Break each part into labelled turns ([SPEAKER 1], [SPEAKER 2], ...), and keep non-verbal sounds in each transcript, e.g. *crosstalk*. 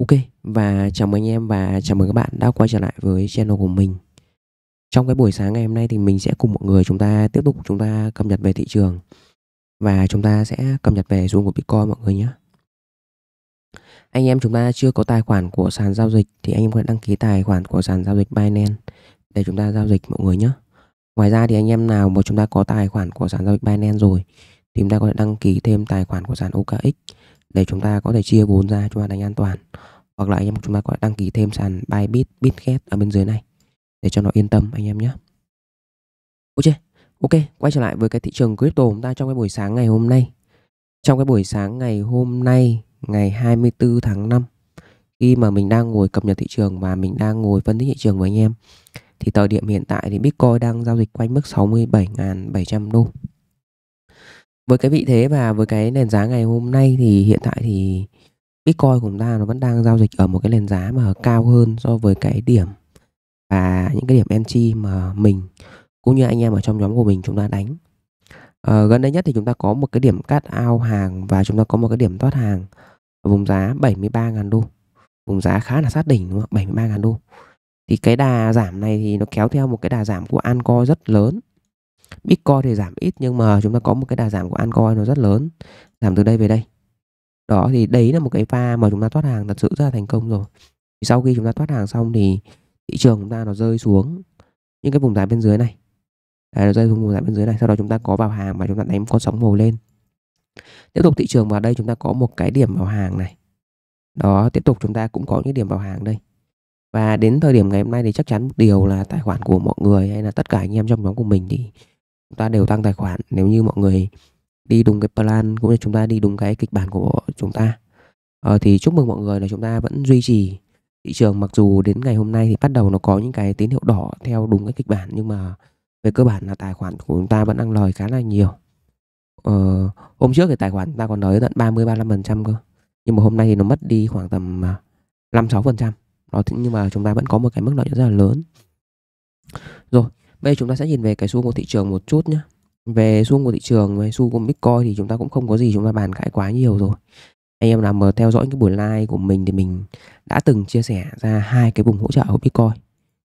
[SPEAKER 1] Ok, và chào mừng anh em và chào mừng các bạn đã quay trở lại với channel của mình Trong cái buổi sáng ngày hôm nay thì mình sẽ cùng mọi người chúng ta tiếp tục chúng ta cập nhật về thị trường Và chúng ta sẽ cập nhật về xu của Bitcoin mọi người nhé Anh em chúng ta chưa có tài khoản của sàn giao dịch thì anh em có thể đăng ký tài khoản của sàn giao dịch Binance Để chúng ta giao dịch mọi người nhé Ngoài ra thì anh em nào mà chúng ta có tài khoản của sàn giao dịch Binance rồi Thì chúng ta có thể đăng ký thêm tài khoản của sàn OKX để chúng ta có thể chia vốn ra chúng ta đánh an toàn hoặc là anh em chúng ta có đăng ký thêm sàn Bybit, Bitget ở bên dưới này để cho nó yên tâm anh em nhé. Ok, ok, quay trở lại với cái thị trường crypto của chúng ta trong cái buổi sáng ngày hôm nay. Trong cái buổi sáng ngày hôm nay, ngày 24 tháng 5 khi mà mình đang ngồi cập nhật thị trường và mình đang ngồi phân tích thị trường với anh em thì thời điểm hiện tại thì Bitcoin đang giao dịch quanh mức 67.700 đô. Với cái vị thế và với cái nền giá ngày hôm nay thì hiện tại thì Bitcoin của chúng ta nó vẫn đang giao dịch ở một cái nền giá mà cao hơn so với cái điểm và những cái điểm entry mà mình cũng như anh em ở trong nhóm của mình chúng ta đánh à, gần đây nhất thì chúng ta có một cái điểm cắt ao hàng và chúng ta có một cái điểm thoát hàng ở vùng giá 73.000 đô vùng giá khá là sát đỉnh đúng không 73.000 đô thì cái đà giảm này thì nó kéo theo một cái đà giảm của Anco rất lớn Bitcoin thì giảm ít nhưng mà chúng ta có một cái đà giảm của Ancoin nó rất lớn giảm từ đây về đây đó thì đấy là một cái pha mà chúng ta thoát hàng thật sự rất là thành công rồi thì sau khi chúng ta thoát hàng xong thì thị trường chúng ta nó rơi xuống những cái vùng giá bên dưới này đấy, nó rơi xuống vùng giá bên dưới này sau đó chúng ta có vào hàng và chúng ta đánh con sóng màu lên tiếp tục thị trường vào đây chúng ta có một cái điểm vào hàng này đó tiếp tục chúng ta cũng có những điểm vào hàng đây và đến thời điểm ngày hôm nay thì chắc chắn một điều là tài khoản của mọi người hay là tất cả anh em trong nhóm của mình thì chúng ta đều tăng tài khoản nếu như mọi người đi đúng cái plan cũng như chúng ta đi đúng cái kịch bản của chúng ta ờ, thì chúc mừng mọi người là chúng ta vẫn duy trì thị trường mặc dù đến ngày hôm nay thì bắt đầu nó có những cái tín hiệu đỏ theo đúng cái kịch bản nhưng mà về cơ bản là tài khoản của chúng ta vẫn đang lời khá là nhiều ờ, hôm trước thì tài khoản ta còn nói tận 30 35% cơ nhưng mà hôm nay thì nó mất đi khoảng tầm 5 à, 6% đó nhưng mà chúng ta vẫn có một cái mức lợi nhuận rất là lớn rồi bây giờ chúng ta sẽ nhìn về cái xu hướng của thị trường một chút nhé về xu của thị trường về xu của bitcoin thì chúng ta cũng không có gì chúng ta bàn cãi quá nhiều rồi anh em nào mà theo dõi cái buổi live của mình thì mình đã từng chia sẻ ra hai cái vùng hỗ trợ của bitcoin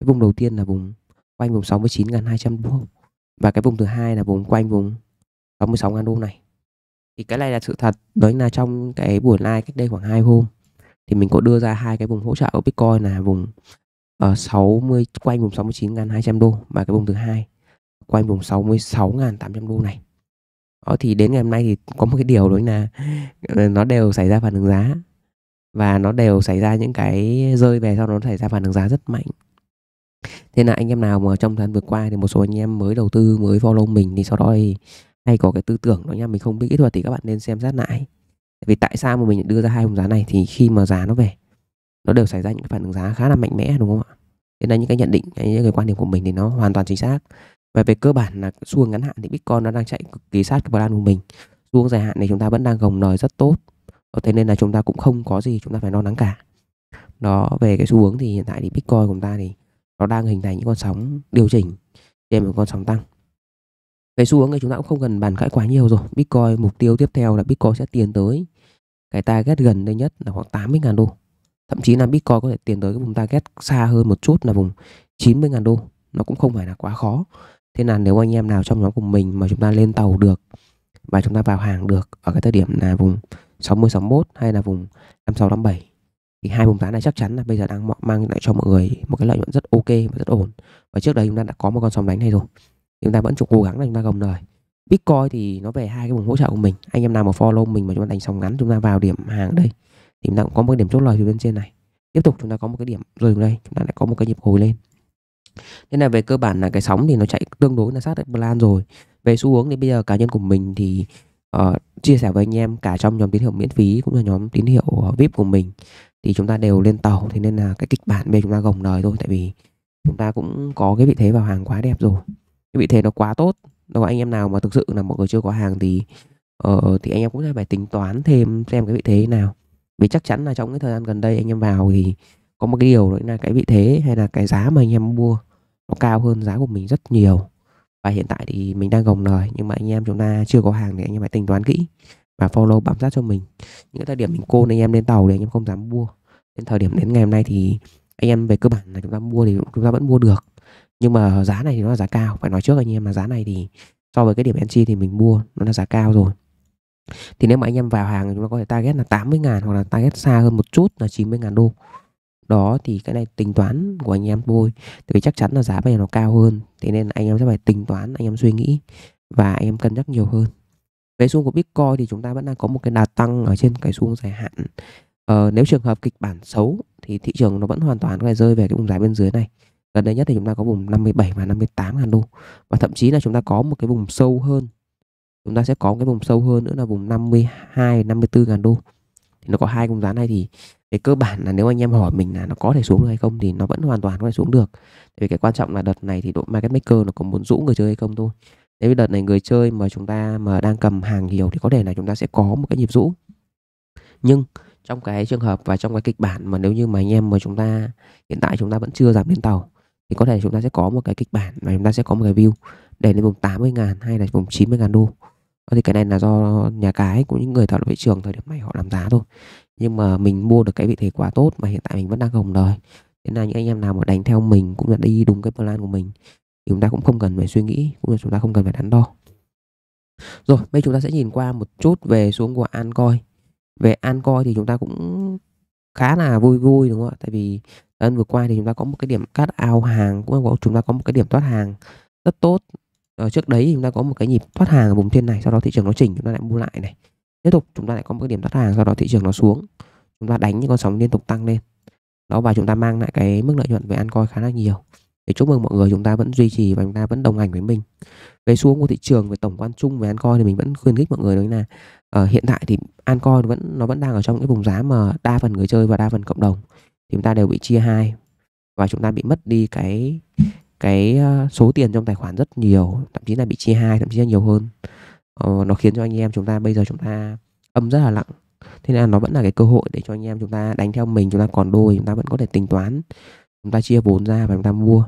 [SPEAKER 1] cái vùng đầu tiên là vùng quanh vùng 69.200 đô và cái vùng thứ hai là vùng quanh vùng 66 ngàn đô này thì cái này là sự thật đấy là trong cái buổi live cách đây khoảng hai hôm thì mình có đưa ra hai cái vùng hỗ trợ của bitcoin là vùng ở uh, 60 quanh vùng 69.200 đô và cái vùng thứ hai quanh vùng 66.800 đô này đó thì đến ngày hôm nay thì có một cái điều đó *laughs* là nó đều xảy ra phản ứng giá và nó đều xảy ra những cái rơi về sau đó xảy ra phản ứng giá rất mạnh thế là anh em nào mà trong thời gian vừa qua thì một số anh em mới đầu tư mới follow mình thì sau đó thì hay có cái tư tưởng đó nha mình không biết kỹ thuật thì các bạn nên xem xét lại vì tại sao mà mình đưa ra hai vùng giá này thì khi mà giá nó về nó đều xảy ra những cái phản ứng giá khá là mạnh mẽ đúng không ạ thế nên những cái nhận định những cái quan điểm của mình thì nó hoàn toàn chính xác và về cơ bản là xu hướng ngắn hạn thì Bitcoin nó đang chạy cực kỳ sát cái plan của mình xu hướng dài hạn này chúng ta vẫn đang gồng nòi rất tốt ờ, thế nên là chúng ta cũng không có gì chúng ta phải lo lắng cả đó về cái xu hướng thì hiện tại thì Bitcoin của chúng ta thì nó đang hình thành những con sóng điều chỉnh trên một con sóng tăng về xu hướng thì chúng ta cũng không cần bàn cãi quá nhiều rồi Bitcoin mục tiêu tiếp theo là Bitcoin sẽ tiến tới cái target gần đây nhất là khoảng 80.000 đô thậm chí là Bitcoin có thể tiến tới cái vùng target xa hơn một chút là vùng 90.000 đô nó cũng không phải là quá khó thế là nếu anh em nào trong nhóm của mình mà chúng ta lên tàu được và chúng ta vào hàng được ở cái thời điểm là vùng 60 61 hay là vùng 56 57 thì hai vùng giá này chắc chắn là bây giờ đang mang lại cho mọi người một cái lợi nhuận rất ok và rất ổn và trước đây chúng ta đã có một con sóng đánh này rồi chúng ta vẫn chịu cố gắng là chúng ta gồng lời Bitcoin thì nó về hai cái vùng hỗ trợ của mình anh em nào mà follow mình mà chúng ta đánh sóng ngắn chúng ta vào điểm hàng ở đây thì chúng ta cũng có một cái điểm chốt lời từ bên trên này tiếp tục chúng ta có một cái điểm rồi đây chúng ta lại có một cái nhịp hồi lên nên là về cơ bản là cái sóng thì nó chạy tương đối là sát được plan rồi về xu hướng thì bây giờ cá nhân của mình thì uh, chia sẻ với anh em cả trong nhóm tín hiệu miễn phí cũng là nhóm tín hiệu ờ, vip của mình thì chúng ta đều lên tàu thế nên là cái kịch bản bây chúng ta gồng lời thôi tại vì chúng ta cũng có cái vị thế vào hàng quá đẹp rồi cái vị thế nó quá tốt đâu anh em nào mà thực sự là mọi người chưa có hàng thì uh, thì anh em cũng phải tính toán thêm xem cái vị thế nào vì chắc chắn là trong cái thời gian gần đây anh em vào thì có một cái điều đấy là cái vị thế hay là cái giá mà anh em mua nó cao hơn giá của mình rất nhiều và hiện tại thì mình đang gồng lời nhưng mà anh em chúng ta chưa có hàng thì anh em phải tính toán kỹ và follow bám sát cho mình những thời điểm mình côn anh em lên tàu thì anh em không dám mua đến thời điểm đến ngày hôm nay thì anh em về cơ bản là chúng ta mua thì chúng ta vẫn mua được nhưng mà giá này thì nó là giá cao phải nói trước anh em mà giá này thì so với cái điểm entry thì mình mua nó là giá cao rồi thì nếu mà anh em vào hàng chúng ta có thể target là 80 ngàn hoặc là target xa hơn một chút là 90 ngàn đô đó thì cái này tính toán của anh em thôi tại vì chắc chắn là giá bây giờ nó cao hơn thế nên anh em sẽ phải tính toán anh em suy nghĩ và anh em cân nhắc nhiều hơn về xu của Bitcoin thì chúng ta vẫn đang có một cái đà tăng ở trên cái xu dài hạn ờ, nếu trường hợp kịch bản xấu thì thị trường nó vẫn hoàn toàn có thể rơi về cái vùng giá bên dưới này gần đây nhất thì chúng ta có vùng 57 và 58 ngàn đô và thậm chí là chúng ta có một cái vùng sâu hơn chúng ta sẽ có cái vùng sâu hơn nữa là vùng 52 54 ngàn đô thì nó có hai vùng giá này thì về cơ bản là nếu anh em hỏi mình là nó có thể xuống được hay không thì nó vẫn hoàn toàn có thể xuống được tại vì cái quan trọng là đợt này thì đội market maker nó có muốn rũ người chơi hay không thôi nếu như đợt này người chơi mà chúng ta mà đang cầm hàng nhiều thì có thể là chúng ta sẽ có một cái nhịp rũ nhưng trong cái trường hợp và trong cái kịch bản mà nếu như mà anh em mà chúng ta hiện tại chúng ta vẫn chưa giảm đến tàu thì có thể chúng ta sẽ có một cái kịch bản mà chúng ta sẽ có một cái view để lên vùng 80 ngàn hay là vùng 90 ngàn đô thì cái này là do nhà cái cũng những người thợ thị trường thời điểm này họ làm giá thôi nhưng mà mình mua được cái vị thế quá tốt mà hiện tại mình vẫn đang hồng đời thế là những anh em nào mà đánh theo mình cũng là đi đúng cái plan của mình thì chúng ta cũng không cần phải suy nghĩ cũng như chúng ta không cần phải đắn đo rồi bây chúng ta sẽ nhìn qua một chút về xuống của an Ancoin về an Ancoin thì chúng ta cũng khá là vui vui đúng không ạ tại vì ân vừa qua thì chúng ta có một cái điểm cắt ao hàng cũng là chúng ta có một cái điểm thoát hàng rất tốt ở ờ, trước đấy chúng ta có một cái nhịp thoát hàng ở vùng thiên này sau đó thị trường nó chỉnh chúng ta lại mua lại này tiếp tục chúng ta lại có một cái điểm thoát hàng sau đó thị trường nó xuống chúng ta đánh những con sóng liên tục tăng lên đó và chúng ta mang lại cái mức lợi nhuận về ăn coi khá là nhiều để chúc mừng mọi người chúng ta vẫn duy trì và chúng ta vẫn đồng hành với mình về xu hướng của thị trường về tổng quan chung về ăn coi thì mình vẫn khuyến khích mọi người đấy là uh, hiện tại thì ăn coi vẫn nó vẫn đang ở trong cái vùng giá mà đa phần người chơi và đa phần cộng đồng thì chúng ta đều bị chia hai và chúng ta bị mất đi cái cái ờ, số tiền trong tài khoản rất nhiều thậm chí là bị chia hai thậm chí là nhiều hơn uh, nó khiến cho anh em chúng ta bây giờ chúng ta âm rất là lặng thế nên là nó vẫn là cái cơ hội để cho anh em chúng ta đánh theo mình chúng ta còn đôi chúng ta vẫn có thể tính toán chúng ta chia vốn ra và chúng ta mua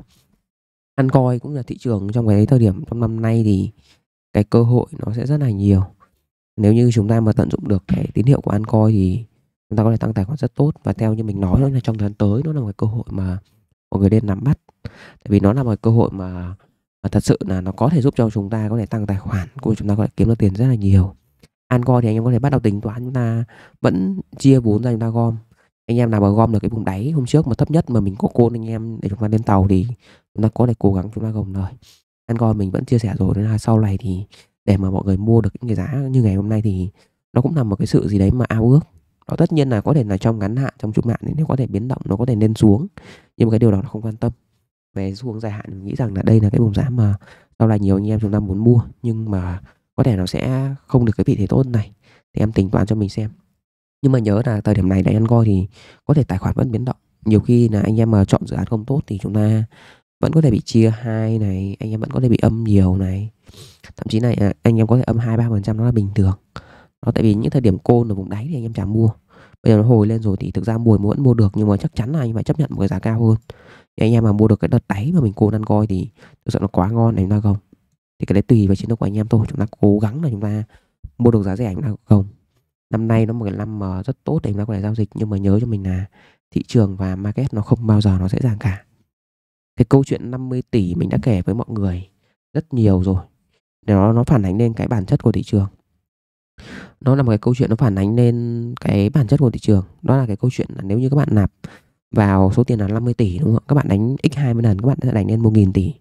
[SPEAKER 1] ăn coi cũng là thị trường trong cái thời điểm trong năm nay thì cái cơ hội nó sẽ rất là nhiều nếu như chúng ta mà tận dụng được cái tín hiệu của ăn coi thì chúng ta có thể tăng tài khoản rất tốt và theo như mình nói là trong thời gian tới nó là một cái cơ hội mà mọi người nên nắm bắt tại vì nó là một cái cơ hội mà và thật sự là nó có thể giúp cho chúng ta có thể tăng tài khoản của chúng ta có thể kiếm được tiền rất là nhiều An go thì anh em có thể bắt đầu tính toán chúng ta vẫn chia vốn ra chúng ta gom anh em nào mà gom được cái vùng đáy hôm trước mà thấp nhất mà mình có côn anh em để chúng ta lên tàu thì chúng ta có thể cố gắng chúng ta gồng lời An go mình vẫn chia sẻ rồi nên là sau này thì để mà mọi người mua được những cái giá như ngày hôm nay thì nó cũng là một cái sự gì đấy mà ao ước nó tất nhiên là có thể là trong ngắn hạn trong trung hạn nếu có thể biến động nó có thể lên xuống nhưng mà cái điều đó nó không quan tâm về xu hướng dài hạn mình nghĩ rằng là đây là cái vùng giá mà sau này nhiều anh em chúng ta muốn mua nhưng mà có thể nó sẽ không được cái vị thế tốt này thì em tính toán cho mình xem nhưng mà nhớ là thời điểm này đã ăn coi thì có thể tài khoản vẫn biến động nhiều khi là anh em mà chọn dự án không tốt thì chúng ta vẫn có thể bị chia hai này anh em vẫn có thể bị âm nhiều này thậm chí này à, anh em có thể âm hai ba phần trăm nó là bình thường nó tại vì những thời điểm côn ở vùng đáy thì anh em chẳng mua bây giờ nó hồi lên rồi thì thực ra mùi vẫn mua được nhưng mà chắc chắn là anh phải chấp nhận một cái giá cao hơn thì anh em mà mua được cái đợt đáy mà mình cố ăn coi thì thực sự nó quá ngon này chúng ta không thì cái đấy tùy vào chiến lược của anh em thôi chúng ta cố gắng là chúng ta mua được giá rẻ chúng ta không năm nay nó một cái năm mà rất tốt để chúng ta có thể giao dịch nhưng mà nhớ cho mình là thị trường và market nó không bao giờ nó sẽ giảm cả cái câu chuyện 50 tỷ mình đã kể với mọi người rất nhiều rồi để nó nó phản ánh lên cái bản chất của thị trường nó là một cái câu chuyện nó phản ánh lên cái bản chất của thị trường đó là cái câu chuyện là nếu như các bạn nạp vào số tiền là 50 tỷ đúng không các bạn đánh x 20 lần các bạn sẽ đánh lên 1 nghìn tỷ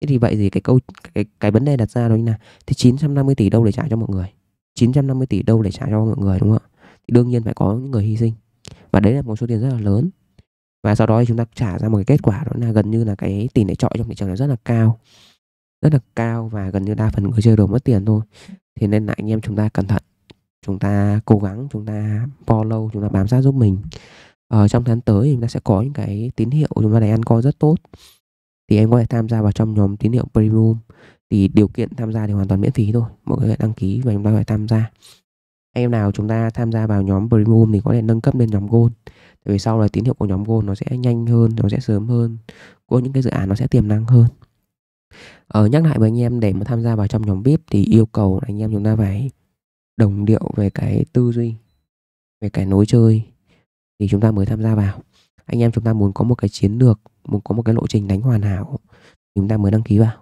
[SPEAKER 1] thế thì vậy thì cái câu cái cái vấn đề đặt ra đó như là thì 950 tỷ đâu để trả cho mọi người 950 tỷ đâu để trả cho mọi người đúng không ạ thì đương nhiên phải có những người hy sinh và đấy là một số tiền rất là lớn và sau đó thì chúng ta trả ra một cái kết quả đó là gần như là cái tỷ lệ trọi trong thị trường nó rất là cao rất là cao và gần như đa phần người chơi đều mất tiền thôi thì nên là anh em chúng ta cẩn thận chúng ta cố gắng chúng ta follow chúng ta bám sát giúp mình ở ờ, trong tháng tới thì chúng ta sẽ có những cái tín hiệu chúng ta đánh ăn co rất tốt thì em có thể tham gia vào trong nhóm tín hiệu premium thì điều kiện tham gia thì hoàn toàn miễn phí thôi mọi người đăng ký và chúng ta phải tham gia em nào chúng ta tham gia vào nhóm premium thì có thể nâng cấp lên nhóm gold tại vì sau là tín hiệu của nhóm gold nó sẽ nhanh hơn nó sẽ sớm hơn của những cái dự án nó sẽ tiềm năng hơn ờ, nhắc lại với anh em để mà tham gia vào trong nhóm vip thì yêu cầu anh em chúng ta phải đồng điệu về cái tư duy về cái nối chơi thì chúng ta mới tham gia vào anh em chúng ta muốn có một cái chiến lược muốn có một cái lộ trình đánh hoàn hảo chúng ta mới đăng ký vào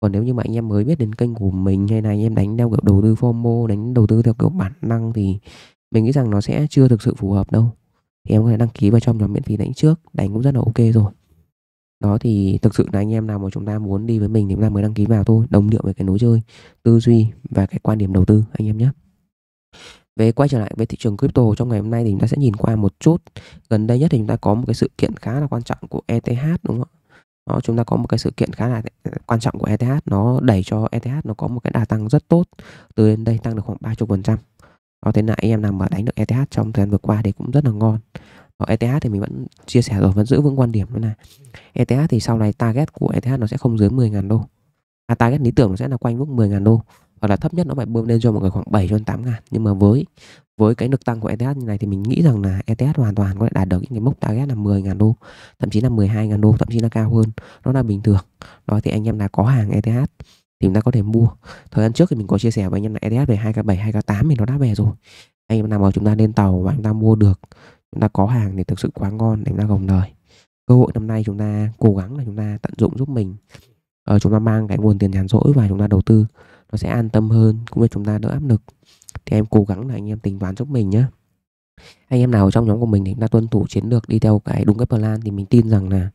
[SPEAKER 1] còn nếu như mà anh em mới biết đến kênh của mình hay là anh em đánh theo kiểu đầu tư FOMO đánh đầu tư theo kiểu bản năng thì mình nghĩ rằng nó sẽ chưa thực sự phù hợp đâu thì em có thể đăng ký vào trong nhóm miễn phí đánh trước đánh cũng rất là ok rồi đó thì thực sự là anh em nào mà chúng ta muốn đi với mình thì chúng ta mới đăng ký vào thôi đồng điệu về cái nối chơi tư duy và cái quan điểm đầu tư anh em nhé về quay trở lại về thị trường crypto trong ngày hôm nay thì chúng ta sẽ nhìn qua một chút gần đây nhất thì chúng ta có một cái sự kiện khá là quan trọng của ETH đúng không ạ đó, chúng ta có một cái sự kiện khá là quan trọng của ETH nó đẩy cho ETH nó có một cái đà tăng rất tốt từ đến đây tăng được khoảng 30 phần trăm đó thế là anh em nào mà đánh được ETH trong thời gian vừa qua thì cũng rất là ngon ở ETH thì mình vẫn chia sẻ rồi vẫn giữ vững quan điểm đó là ETH thì sau này target của ETH nó sẽ không dưới 10.000 đô à, target lý tưởng nó sẽ là quanh mức 10.000 đô hoặc là thấp nhất nó phải bơm lên cho mọi người khoảng 7 cho đến 8 ngàn nhưng mà với với cái lực tăng của ETH như này thì mình nghĩ rằng là ETH hoàn toàn có thể đạt được những cái mốc target là 10 ngàn đô thậm chí là 12 ngàn đô thậm chí là cao hơn nó là bình thường đó thì anh em đã có hàng ETH thì chúng ta có thể mua thời gian trước thì mình có chia sẻ với anh em là ETH về 2k7 2k8 thì nó đã về rồi anh em nào mà chúng ta lên tàu và chúng ta mua được chúng ta có hàng thì thực sự quá ngon để chúng ta gồng đời cơ hội năm nay chúng ta cố gắng là chúng ta tận dụng giúp mình ờ, chúng ta mang cái nguồn tiền nhàn rỗi và chúng ta đầu tư nó sẽ an tâm hơn cũng như chúng ta đỡ áp lực thì em cố gắng là anh em tính toán giúp mình nhé anh em nào trong nhóm của mình thì chúng ta tuân thủ chiến lược đi theo cái đúng cái plan thì mình tin rằng là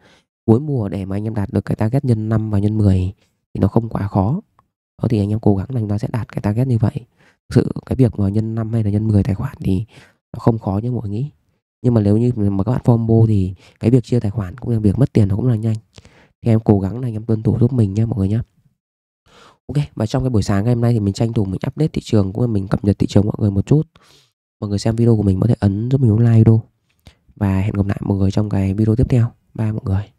[SPEAKER 1] cuối mùa để mà anh em đạt được cái target nhân 5 và nhân 10 thì nó không quá khó đó thì anh em cố gắng là chúng ta sẽ đạt cái target như vậy thực sự cái việc mà nhân 5 hay là nhân 10 tài khoản thì nó không khó như mọi người nghĩ nhưng mà nếu như mà các bạn combo thì cái việc chia tài khoản cũng như việc mất tiền nó cũng là nhanh thì em cố gắng là anh em tuân thủ giúp mình nhé mọi người nhé Ok, và trong cái buổi sáng ngày hôm nay thì mình tranh thủ mình update thị trường cũng là mình cập nhật thị trường mọi người một chút. Mọi người xem video của mình có thể ấn giúp mình một like video. Và hẹn gặp lại mọi người trong cái video tiếp theo. Bye mọi người.